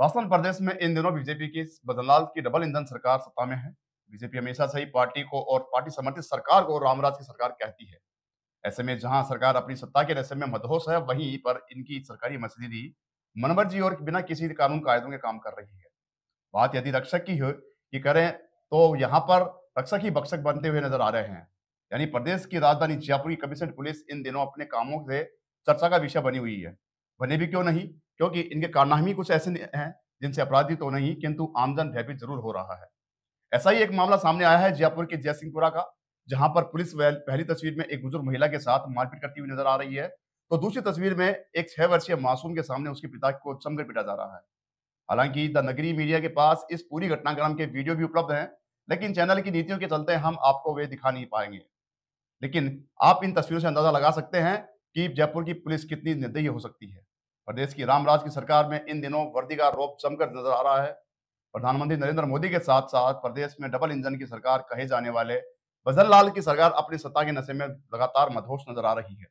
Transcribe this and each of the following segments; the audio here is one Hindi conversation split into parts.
राजस्थान तो प्रदेश में इन दिनों बीजेपी की बदललाल की डबल इंजन सरकार सत्ता में है बीजेपी हमेशा से ही पार्टी को और पार्टी समर्थित सरकार को रामराज की सरकार कहती है ऐसे में जहां सरकार अपनी सत्ता के नशे में मदहोश है वहीं पर इनकी सरकारी मशीनरी मनमर जी और बिना किसी कानून कायदों के काम कर रही है बात यदि रक्षक की हो कि करें तो यहाँ पर रक्षक ही बक्षक बनते हुए नजर आ रहे हैं यानी प्रदेश की राजधानी जयपुर की कमिश्नर पुलिस इन दिनों अपने कामों से चर्चा का विषय बनी हुई है बने भी क्यों नहीं क्योंकि इनके कारनामे कुछ ऐसे हैं जिनसे अपराधी तो नहीं किंतु आमजन भयभीत जरूर हो रहा है ऐसा ही एक मामला सामने आया है जयपुर के जयसिंहपुरा का जहां पर पुलिस पहली तस्वीर में एक बुजुर्ग महिला के साथ मारपीट करती हुई नजर आ रही है तो दूसरी तस्वीर में एक छह वर्षीय मासूम के सामने उसके पिता को चमकर पीटा जा रहा है हालांकि द नगरी मीडिया के पास इस पूरी घटनाक्रम के वीडियो भी उपलब्ध हैं लेकिन चैनल की नीतियों के चलते हम आपको वे दिखा नहीं पाएंगे लेकिन आप इन तस्वीरों से अंदाजा लगा सकते हैं कि जयपुर की पुलिस कितनी निर्दयी हो सकती है प्रदेश की रामराज की सरकार में इन दिनों वर्दी का रोप जमकर नजर आ रहा है प्रधानमंत्री नरेंद्र मोदी के साथ साथ प्रदेश में डबल इंजन की सरकार कहे जाने वाले बजल लाल की सरकार अपनी सत्ता के नशे में लगातार मधोश नजर आ रही है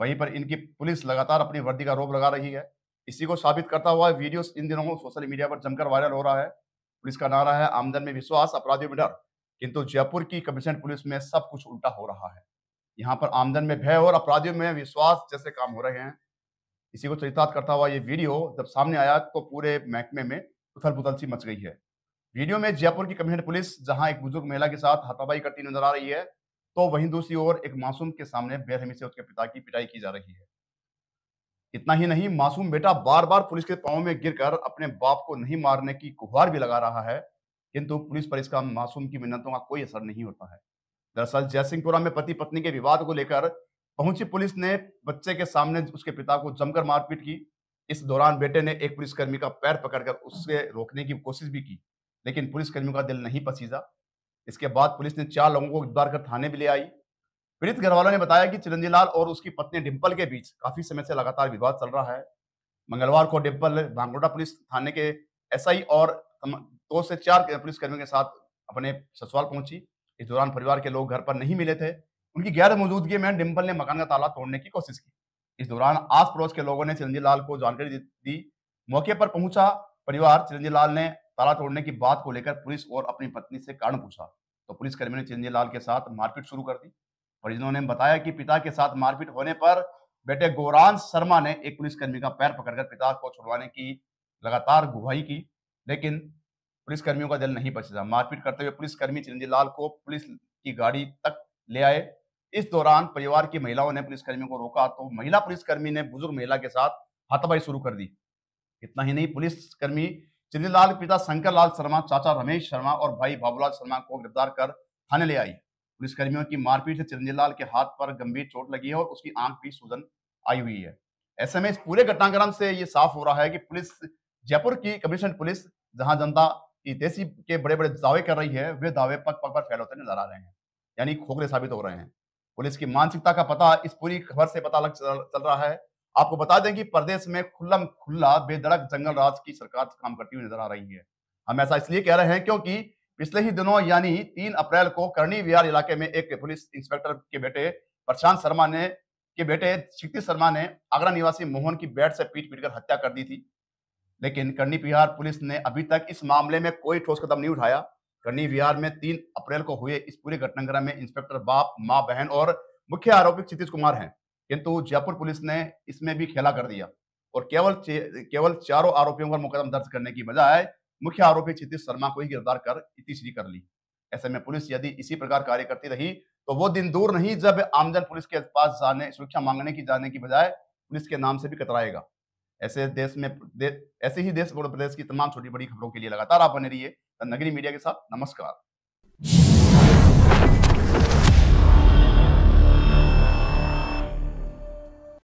वहीं पर इनकी पुलिस लगातार अपनी वर्दी का रोप लगा रही है इसी को साबित करता हुआ वीडियो इन दिनों सोशल मीडिया पर जमकर वायरल हो रहा है पुलिस का नारा है आमदन में विश्वास अपराधियों में डर किंतु जयपुर की कमिश्नर पुलिस में सब कुछ उल्टा हो रहा है यहाँ पर आमदन में भय और अपराधियों में विश्वास जैसे काम हो रहे हैं इसी को चरितार्थ करता हुआ ये वीडियो जब सामने आया तो पूरे महकमे में उथल पुथल सी मच गई है वीडियो में जयपुर की कमिश्नर पुलिस जहां एक बुजुर्ग महिला के साथ हाथापाई करती नजर आ रही है तो वहीं दूसरी ओर एक मासूम के सामने बेरहमी से उसके पिता की पिटाई की जा रही है इतना ही नहीं मासूम बेटा बार बार पुलिस के पाओ में गिरकर अपने बाप को नहीं मारने की गुहार भी लगा रहा है किंतु पुलिस पर इसका मासूम की मिन्नतों का कोई असर नहीं होता है दरअसल जयसिंहपुरा में पति पत्नी के विवाद को लेकर पहुंची पुलिस ने बच्चे के सामने उसके पिता को जमकर मारपीट की इस दौरान बेटे ने एक पुलिसकर्मी का पैर पकड़कर उससे रोकने की कोशिश भी की लेकिन पुलिसकर्मियों का दिल नहीं पसीजा इसके बाद पुलिस ने चार लोगों को गिरफ्तार कर थाने भी ले आई पीड़ित घर ने बताया कि चिरंजी और उसकी पत्नी डिम्पल के बीच काफी समय से लगातार विवाद चल रहा है मंगलवार को डिम्पल भांगोटा पुलिस थाने के एस और दो से चार पुलिसकर्मियों के साथ अपने ससुराल पहुंची इस दौरान परिवार के लोग घर पर नहीं मिले थे उनकी गैर मौजूदगी में डिम्पल ने मकान का ताला तोड़ने की कोशिश की इस दौरान आस पड़ोस के लोगों ने चिरंजी लाल को जानकारी दी मौके पर पहुंचा परिवार चिरंजी लाल ने ताला तोड़ने की बात को लेकर पुलिस और अपनी पत्नी से कारण पूछा तो पुलिस कर्मियों ने चिरंजी लाल के साथ मारपीट शुरू कर दी परिजनों ने बताया कि पिता के साथ मारपीट होने पर बेटे गौरांश शर्मा ने एक पुलिसकर्मी का पैर पकड़कर पिता को छुड़वाने की लगातार गुहाई की लेकिन पुलिसकर्मियों का दिल नहीं बचा मारपीट करते हुए पुलिसकर्मी चिरंजी लाल को पुलिस की गाड़ी तक ले आए इस दौरान परिवार की महिलाओं ने पुलिसकर्मियों को रोका तो महिला पुलिसकर्मी ने बुजुर्ग महिला के साथ हाथापाई शुरू कर दी इतना ही नहीं पुलिसकर्मी चिदीलाल पिता शंकर लाल शर्मा चाचा रमेश शर्मा और भाई बाबूलाल शर्मा को गिरफ्तार कर थाने ले आई पुलिसकर्मियों की मारपीट से चिरंजीलाल के हाथ पर गंभीर चोट लगी है और उसकी आंख भी सूजन आई हुई है ऐसे में इस पूरे घटनाक्रम से ये साफ हो रहा है कि पुलिस जयपुर की कमिश्नर पुलिस जहां जनता की देसी के बड़े बड़े दावे कर रही है वे दावे पग पग पर फैलोते नजर आ रहे हैं यानी खोखले साबित हो रहे हैं पुलिस की मानसिकता का पता इस पूरी खबर से पता लग चल रहा है आपको बता दें कि प्रदेश में खुल्लम खुल्ला बेदड़क जंगल राज की सरकार काम करती हुई नजर आ रही है हम ऐसा इसलिए कह रहे हैं क्योंकि पिछले ही दिनों यानी तीन अप्रैल को करणी विहार इलाके में एक पुलिस इंस्पेक्टर के बेटे प्रशांत शर्मा ने के बेटे शिक्ति शर्मा ने आगरा निवासी मोहन की बैट से पीट पीट कर हत्या कर दी थी लेकिन करणी विहार पुलिस ने अभी तक इस मामले में कोई ठोस कदम नहीं उठाया करनी विहार में तीन अप्रैल को हुए इस पूरे घटनाक्रम में इंस्पेक्टर बाप माँ बहन और मुख्य आरोपी क्षितिश कुमार हैं किंतु जयपुर पुलिस ने इसमें भी खेला कर दिया और केवल केवल चारों आरोपियों पर मुकदमा दर्ज करने की बजाय मुख्य आरोपी क्षितिश शर्मा को ही गिरफ्तार कर इतिश्री कर ली ऐसे में पुलिस यदि इसी प्रकार कार्य करती रही तो वो दिन दूर नहीं जब आमजन पुलिस के पास जाने सुरक्षा मांगने की जाने की बजाय पुलिस के नाम से भी कतराएगा ऐसे देश में दे, ऐसे ही देश प्रदेश की तमाम छोटी बड़ी खबरों के लिए लगातार आप बने रहिए नगरी मीडिया के साथ नमस्कार